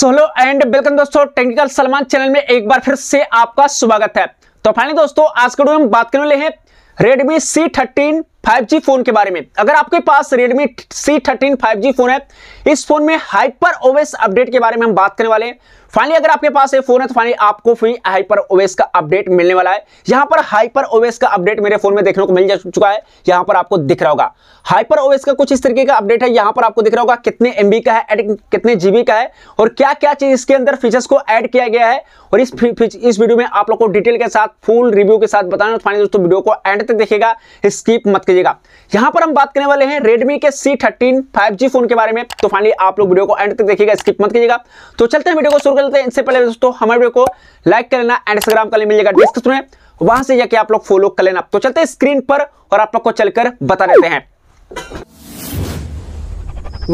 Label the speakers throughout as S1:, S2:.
S1: solo and welcome दोस्तों technical Salman channel में एक बार फिर से आपका स्वागत है तो फाइनली दोस्तों आज के वीडियो बात करने वाले हैं सी थर्टीन 5G फोन के बारे में अगर आपके पास Redmi C13 5G फोन है इस फोन में हाइपर ओवेस अपडेट के बारे में हम बात करने वाले हैं फाइनली अगर आपके पास ये फोन है तो फाइनली आपको फ्री हाइपर ओवेस का अपडेट मिलने वाला है यहां पर हाइपर ओवेस का अपडेट मेरे फोन में देखने को मिल जा चुका है यहां पर आपको दिख रहा होगा हाइपर ओवेस का कुछ इस तरीके का अपडेट है यहां पर आपको दिख रहा होगा कितने एमबी का है कितने जीबी का है और क्या क्या चीज इसके अंदर फीचर्स को एड किया गया है और इस इस वीडियो में आप लोग को डिटेल के साथ फुल रिव्यू के साथ बताना फाइनली तो दोस्तों वीडियो को एंड तक देखेगा स्कीप मत कीजिएगा यहां पर हम बात करने वाले हैं रेडमी के सी थर्टीन फोन के बारे में तो फाइनली आप लोग वीडियो को एंड तक देखिएगा स्किप मत कीजिएगा तो चलते हैं वीडियो को शुरू कर लेते हैं इससे पहले दोस्तों हमारे वीडियो को लाइक कर लेना इंस्टाग्राम का लिंक मिलेगा डिस्क्रिप्शन में वहां से जाके आप लोग फॉलो कर लेना तो चलते हैं स्क्रीन पर और आप लोग को चलकर बता देते हैं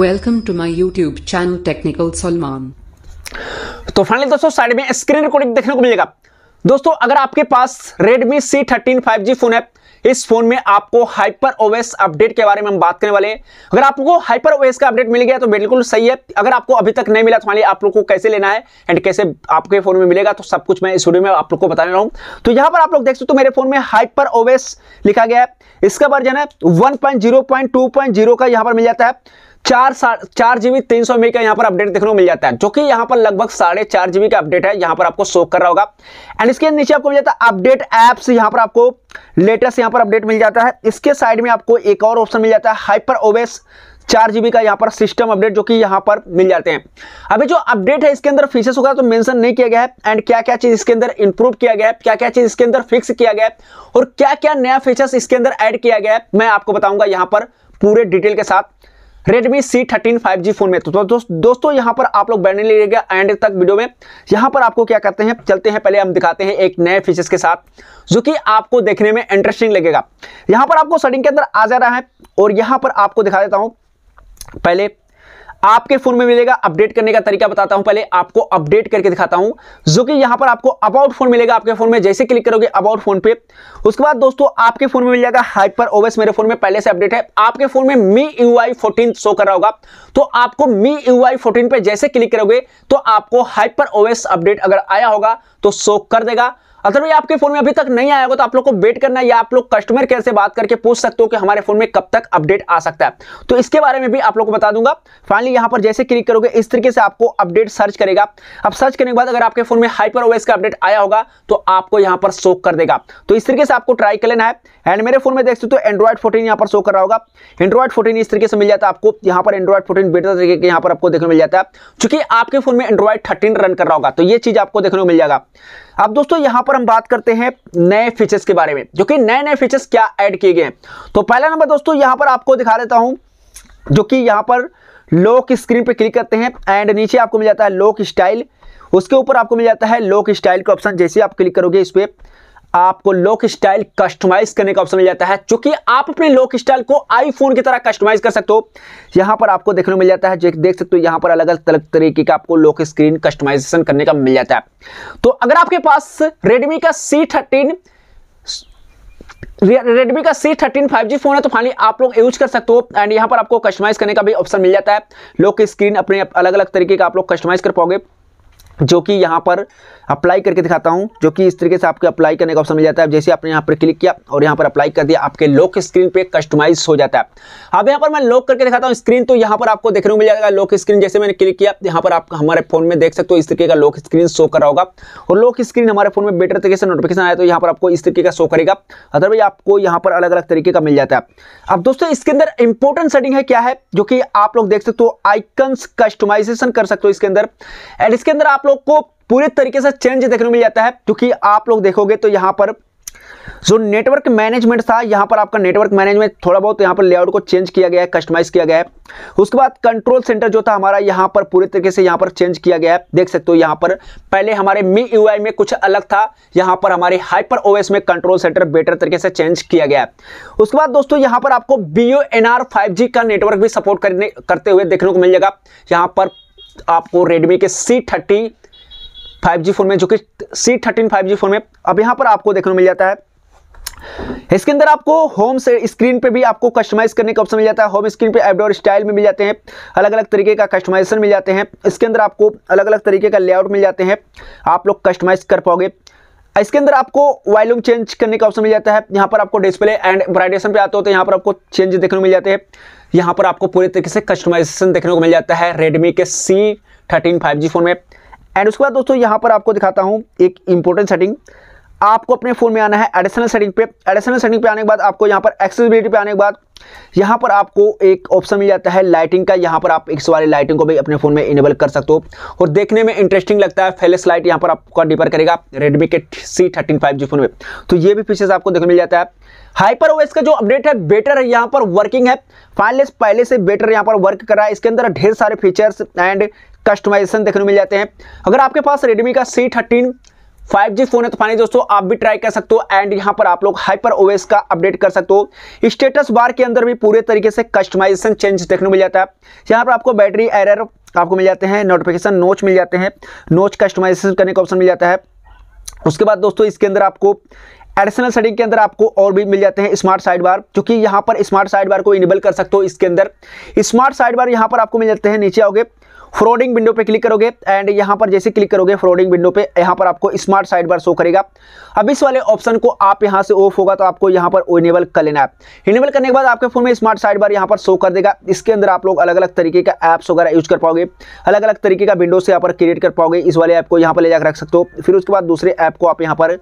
S1: welcome to my YouTube channel technical Salman तो फाइनली दोस्तों साइड में स्क्रीन रिकॉर्डिंग देखने को मिलेगा दोस्तों अगर आपके पास Redmi C13 5G फोन है इस फोन में आपको हाइपर ओवेस अपडेट के बारे में हम बात करने वाले हैं अगर आपको हाइपर ओवेस का अपडेट मिल गया तो बिल्कुल सही है अगर आपको अभी तक नहीं मिला तो मान आप लोग को कैसे लेना है एंड कैसे आपके फोन में मिलेगा तो सब कुछ मैं इस वीडियो में आप लोग को बताने रहा हूं तो यहां पर आप लोग देख सकते हो तो मेरे फोन में हाइपर ओवेस लिखा गया है इसका वर्जन है वन का यहां पर मिल जाता है चार चार जीबी तीन सौ का यहाँ पर अपडेट देखने को मिल जाता है जो कि यहाँ पर लगभग साढ़े चार जीबी का अपडेट है यहाँ पर आपको शो कर रहा होगा एंड इसके नीचे आपको मिल जाता है अपडेट एप्स यहाँ पर आपको लेटेस्ट यहाँ पर अपडेट मिल जाता है इसके साइड में आपको एक और ऑप्शन मिल जाता है हाइपर ओवेस चार जीबी का यहाँ पर सिस्टम अपडेट जो कि यहाँ पर मिल जाते हैं अभी जो अपडेट है इसके अंदर फीचर्स वगैरह तो मेंशन नहीं किया गया है एंड क्या क्या चीज़ इसके अंदर इंप्रूव किया गया है क्या क्या चीज़ इसके अंदर फिक्स किया गया है और क्या क्या नया फीचर्स इसके अंदर ऐड किया गया है मैं आपको बताऊंगा यहाँ पर पूरे डिटेल के साथ Redmi C thirteen five G phone में तो, तो दोस्तों यहां पर आप लोग बैठने लीजिएगा एंड तक वीडियो में यहां पर आपको क्या करते हैं चलते हैं पहले हम दिखाते हैं एक नए फीचर्स के साथ जो कि आपको देखने में इंटरेस्टिंग लगेगा यहां पर आपको सेटिंग के अंदर आ जा रहा है और यहां पर आपको दिखा देता हूं पहले आपके फोन में मिलेगा अपडेट करने का तरीका बताता हूं पहले आपको अपडेट करके दिखाता हूं जो कि यहां पर आपको अबाउट फोन मिलेगा आपके फोन में जैसे क्लिक करोगे अबाउट फोन पे उसके बाद दोस्तों आपके फोन में मिल जाएगा हाइपर ओवेस मेरे फोन में पहले से अपडेट है आपके फोन में Mi U I fourteen show कर रहा होगा तो आपको मी यू आई फोर्टीन पर जैसे क्लिक करोगे तो आपको हाइपर ओवेस अपडेट अगर आया होगा तो शो कर देगा अगर भाई आपके फोन में अभी तक नहीं आया होगा तो आप लोग को वेट करना है या आप लोग कस्टमर केयर से बात करके पूछ सकते हो कि हमारे फोन में कब तक अपडेट आ सकता है तो इसके बारे में भी आप लोग को बता दूंगा फाइनली यहां पर जैसे क्लिक करोगे इस तरीके से आपको अपडेट सर्च करेगा अब सर्च करने के बाद अगर आपके फोन में हाइपर का अपडेट आया होगा तो आपको यहां पर शो कर देगा तो इस तरीके से आपको ट्राई कर लेना है एंड मेरे फोन में देख सकते हो एंड्रॉइड फोर्टीन यहाँ पर शो कर रहा होगा एंड्रॉइड फोर्टीन इस तरीके से मिल जाता है आपको यहाँ पर एंड्रॉइड फोर्टीन बेटर तरीके के यहाँ पर आपको देखने मिल जाता है चूंकि आपके फोन में एंड्रॉइड थर्टीन रन कर रहा होगा तो ये चीज आपको देखने को मिल जाएगा अब दोस्तों यहां पर हम बात करते हैं नए फीचर्स के बारे में जो कि नए नए फीचर्स क्या ऐड किए गए हैं तो पहला नंबर दोस्तों यहां पर आपको दिखा देता हूं जो कि यहां पर लॉक स्क्रीन पर क्लिक करते हैं एंड नीचे आपको मिल जाता है लॉक स्टाइल उसके ऊपर आपको मिल जाता है लॉक स्टाइल का ऑप्शन जैसे आप क्लिक करोगे इस पर आपको लॉक स्टाइल कस्टमाइज करने का ऑप्शन मिल जाता है चूंकि आप अपने लॉक स्टाइल को आईफोन की तरह कस्टमाइज कर सकते हो यहां पर आपको देखने को मिल जाता है जो देख सकते हो यहां पर अलग अलग तरीके का आपको लॉक स्क्रीन कस्टमाइजेशन करने का मिल जाता है तो अगर आपके पास रेडमी का सी थर्टीन Redmi का C thirteen five G phone है तो फाइनली आप लोग यूज कर सकते हो एंड यहां पर आपको कस्टमाइज करने का भी ऑप्शन मिल जाता है लॉक स्क्रीन अपने अलग अलग तरीके का आप लोग कस्टमाइज कर पाओगे जो कि यहाँ पर अप्लाई करके दिखाता हूँ जो कि इस तरीके से आपके अप्लाई करने का ऑप्शन मिल जाता है जैसे आपने यहाँ पर क्लिक किया और यहाँ पर अप्लाई कर दिया आपके लॉक स्क्रीन पे कस्टमाइज हो जाता है अब यहाँ पर मैं लॉक करके दिखाता हूँ स्क्रीन तो यहाँ पर आपको देखने को मिल जाएगा लॉक स्क्रीन जैसे मैंने क्लिक किया यहाँ पर आप हमारे फोन में देख सकते हो इस तरीके का लॉक स्क्रीन शो कर रहा होगा और लॉक स्क्रीन हमारे फोन में बेटर तरीके से नोटिफिकेशन आया तो यहाँ पर आपको इस तरीके का शो करेगा अदरवाइज आपको यहाँ पर अलग अलग तरीके का मिल जाता है अब दोस्तों इसके अंदर इंपॉर्टेंट सेटिंग है क्या है जो कि आप लोग देख सकते हो आइकन कस्टमाइजेशन कर सकते हो इसके अंदर एंड इसके अंदर आप लोग को पूरे तरीके से चेंज देखने मिल जाता है क्योंकि आप लोग देखोगे तो यहाँ पर जो नेटवर्क मैनेजमेंट था यहाँ पर आपका नेटवर्क मैनेजमेंट थोड़ा बहुत यहाँ पर लेआउट को चेंज किया गया है कस्टमाइज किया गया है उसके बाद कंट्रोल सेंटर जो था हमारा यहाँ पर पूरे तरीके से यहाँ पर चेंज किया गया है देख सकते हो यहाँ पर पहले हमारे मी यू में कुछ अलग था यहाँ पर हमारे हाइपर ओएस में कंट्रोल सेंटर बेटर तरीके से चेंज किया गया है उसके बाद दोस्तों यहाँ पर आपको बी ओ का नेटवर्क भी सपोर्ट करने करते हुए देखने को मिल जाएगा यहाँ पर आपको रेडमी के C thirty five G phone में जो कि C thirteen five G phone में अब यहाँ पर आपको देखने को मिल जाता है इसके अंदर आपको होम से स्क्रीन पे भी आपको कस्टमाइज करने का ऑप्शन मिल जाता है होम स्क्रीन पे एबडोर स्टाइल में मिल जाते हैं अलग अलग तरीके का कस्टमाइजेशन मिल जाते हैं इसके अंदर आपको अलग अलग तरीके का लेआउट मिल जाते हैं आप लोग कस्टमाइज कर पाओगे इसके अंदर आपको वॉल्यूम चेंज करने का ऑप्शन मिल जाता है यहाँ पर आपको डिस्प्ले एंड ब्राइडेशन पे आते हो तो यहाँ पर आपको चेंज देखने को मिल जाते हैं यहाँ पर आपको पूरे तरीके से कस्टमाइजेशन देखने को मिल जाता है रेडमी के C thirteen five G phone में एंड उसके बाद दोस्तों यहाँ पर आपको दिखाता हूँ एक इंपॉर्टेंट सेटिंग आपको अपने फ़ोन में आना है एडिशनल सेटिंग पे एडिशनल सेटिंग पे आने के बाद आपको यहाँ पर एक्सेसिबिलिटी पे आने के बाद यहाँ पर आपको एक ऑप्शन मिल जाता है लाइटिंग का यहाँ पर आप एक वाली लाइटिंग को भी अपने फ़ोन में इनेबल कर सकते हो और देखने में इंटरेस्टिंग लगता है फेलेस लाइट यहाँ पर आपका डिपर करेगा रेडमी के C thirteen five G phone में तो ये भी फीचर्स आपको देखने मिल जाता है हाइपर ओएस का जो अपडेट है बेटर है यहाँ पर वर्किंग है फाइनलेस पहले से बेटर यहाँ पर वर्क कर रहा है इसके अंदर ढेर सारे फीचर्स एंड कस्टमाइजेशन देखने मिल जाते हैं अगर आपके पास रेडमी का सी थर्टीन 5G फोन है तो फाइनली दोस्तों आप भी ट्राई कर सकते हो एंड यहाँ पर आप लोग हाइपर ओएस का अपडेट कर सकते हो स्टेटस बार के अंदर भी पूरे तरीके से कस्टमाइजेशन चेंज देखने को मिल जाता है यहाँ पर आपको बैटरी एरर आपको मिल जाते हैं नोटिफिकेशन नोच मिल जाते हैं नोच कस्टमाइजेशन करने का ऑप्शन मिल जाता है उसके बाद दोस्तों इसके अंदर आपको एडिशनल सेटिंग के अंदर आपको और भी मिल जाते हैं स्मार्ट साइड बार जो कि यहाँ पर स्मार्ट साइड बार को इनेबल कर सकते हो इसके अंदर स्मार्ट साइड बार यहाँ पर आपको मिल जाते हैं नीचे आओगे फ्रॉडिंग विंडो पे क्लिक करोगे एंड यहाँ पर जैसे क्लिक करोगे फ्रॉडिंग विंडो पे यहाँ पर आपको स्मार्ट साइड बार शो करेगा अब इस वाले ऑप्शन को आप यहाँ से ऑफ होगा तो आपको यहाँ पर इनेबल कर लेना है इनेबल करने के बाद आपके फोन में स्मार्ट साइड बार यहाँ पर शो कर देगा इसके अंदर आप लोग अलग अलग तरीके का एप्स वगैरह यूज कर पाओगे अलग अलग तरीके का विंडो से यहाँ पर क्रिएट कर पाओगे इस वाले ऐप को यहाँ पर ले जाकर रख सकते हो फिर उसके बाद दूसरे ऐप को आप यहाँ पर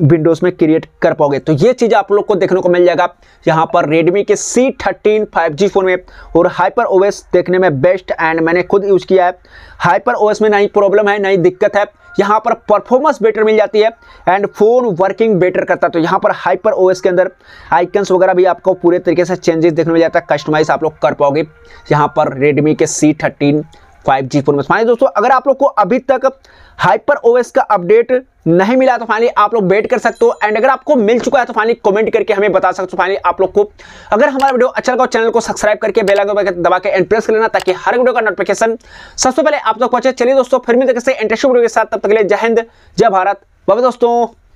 S1: विंडोज़ में क्रिएट कर पाओगे तो ये चीज़ आप लोग को देखने को मिल जाएगा यहाँ पर रेडमी के C thirteen five G phone में और हाइपर ओएस देखने में बेस्ट एंड मैंने खुद यूज़ किया है हाइपर ओएस में ना ही प्रॉब्लम है ना ही दिक्कत है यहाँ पर परफॉर्मेंस बेटर मिल जाती है एंड फोन वर्किंग बेटर करता है तो यहाँ पर हाइपर ओएस के अंदर आइकन्स वगैरह भी आपको पूरे तरीके से चेंजेस देखने मिल जाता है कस्टमाइज आप लोग कर पाओगे यहाँ पर रेडमी के C thirteen five G phone में फाइनली दोस्तों अगर आप लोग को अभी तक हाइपर ओएस का अपडेट नहीं मिला तो फाइनली आप लोग वेट कर सकते हो एंड अगर आपको मिल चुका है तो फाइनली कमेंट करके हमें बता सकते हो फाइनली आप लोग को अगर हमारा वीडियो अच्छा लगा चैनल को सब्सक्राइब करके बेल आइकन दबा के एंड प्रेस कर लेना ताकि हर वीडियो का नोटिफिकेशन सबसे पहले आप तक पहुंचे चलिए दोस्तों फिर मिलते किसी इंटरेस्टिंग वीडियो के साथ तब तक के जय हिंद जय भारत बाबा दोस्तों